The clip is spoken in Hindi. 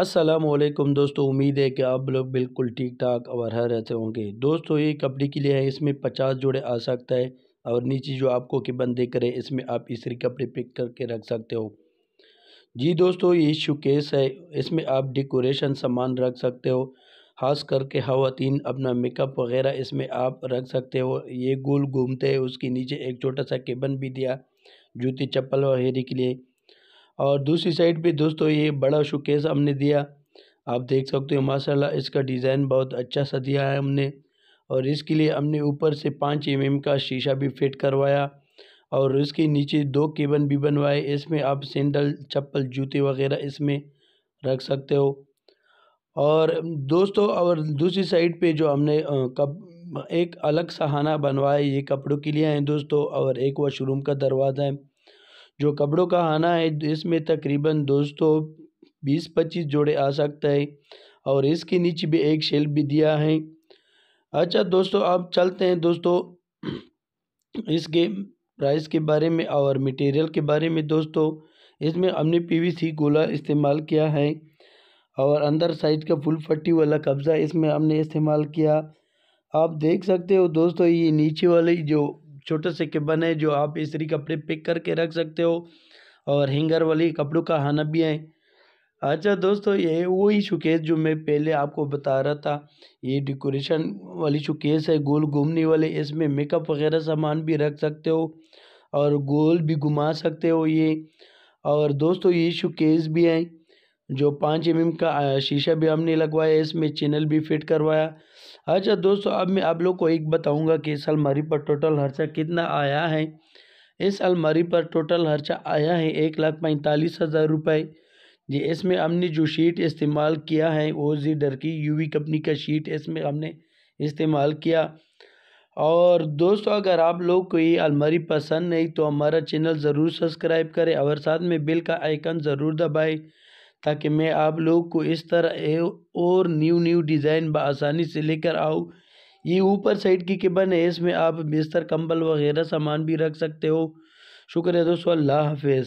असलम दोस्तों उम्मीद है कि आप लोग बिल्कुल ठीक ठाक और हर रहते होंगे दोस्तों ये कपड़े के लिए है इसमें पचास जोड़े आ सकता है और नीचे जो आपको कि बंद देकर है इसमें आप इसी कपड़े पिक करके रख सकते हो जी दोस्तों ये शोकेस है इसमें आप डेकोरेशन सामान रख सकते हो ख़ास करके खातन अपना मेकअप वगैरह इसमें आप रख सकते हो ये गोल घूमते हैं उसके नीचे एक छोटा सा केबन भी दिया जूती चप्पल वगैरह के लिए और दूसरी साइड पे दोस्तों ये बड़ा शोकेस हमने दिया आप देख सकते हो माशाल्लाह इसका डिज़ाइन बहुत अच्छा सा दिया है हमने और इसके लिए हमने ऊपर से पाँच एम mm का शीशा भी फिट करवाया और इसके नीचे दो केबन भी बनवाए इसमें आप सैंडल चप्पल जूते वगैरह इसमें रख सकते हो और दोस्तों और दूसरी साइड पे जो हमने कप एक अलग सहाना बनवाया ये कपड़ों के लिए हैं दोस्तों और एक वॉशरूम का दरवाज़ा है जो कपड़ों का आना है इसमें तकरीबन दोस्तों बीस पच्चीस जोड़े आ सकता है और इसके नीचे भी एक शेल्फ भी दिया है अच्छा दोस्तों अब चलते हैं दोस्तों इसके प्राइस के बारे में और मटेरियल के बारे में दोस्तों इसमें हमने पीवीसी गोला इस्तेमाल किया है और अंदर साइड का फुल फट्टी वाला कब्ज़ा इसमें हमने इस्तेमाल किया आप देख सकते हो दोस्तों ये नीचे वाले जो छोटे से केबन है जो आप इसी कपड़े पिक करके रख सकते हो और हैंगर वाली कपड़ों का हाना भी है अच्छा दोस्तों ये वही शोकेस जो मैं पहले आपको बता रहा था ये डेकोरेशन वाली शोकेस है गोल घूमने वाले इसमें मेकअप वगैरह सामान भी रख सकते हो और गोल भी घुमा सकते हो ये और दोस्तों ये शोकेस भी हैं जो पाँच एम का शीशा भी हमने लगवाया इसमें चैनल भी फिट करवाया अच्छा दोस्तों अब मैं आप लोग को एक बताऊंगा कि इस अलमारी पर टोटल खर्चा कितना आया है इस अलमारी पर टोटल खर्चा आया है एक लाख पैंतालीस हज़ार रुपये जी इसमें हमने जो शीट इस्तेमाल किया है वो डर की यू कंपनी का शीट इसमें हमने इस्तेमाल किया और दोस्तों अगर आप लोग को ये अलमारी पसंद नहीं तो हमारा चैनल ज़रूर सब्सक्राइब करें और साथ में बिल का आइकन ज़रूर दबाएँ ताकि मैं आप लोग को इस तरह और न्यू न्यू डिज़ाइन आसानी से लेकर आऊँ ये ऊपर साइड की केबन है इसमें आप बिस्तर कंबल वगैरह सामान भी रख सकते हो शुक्र दोस्तों अल्लाह हाफिज़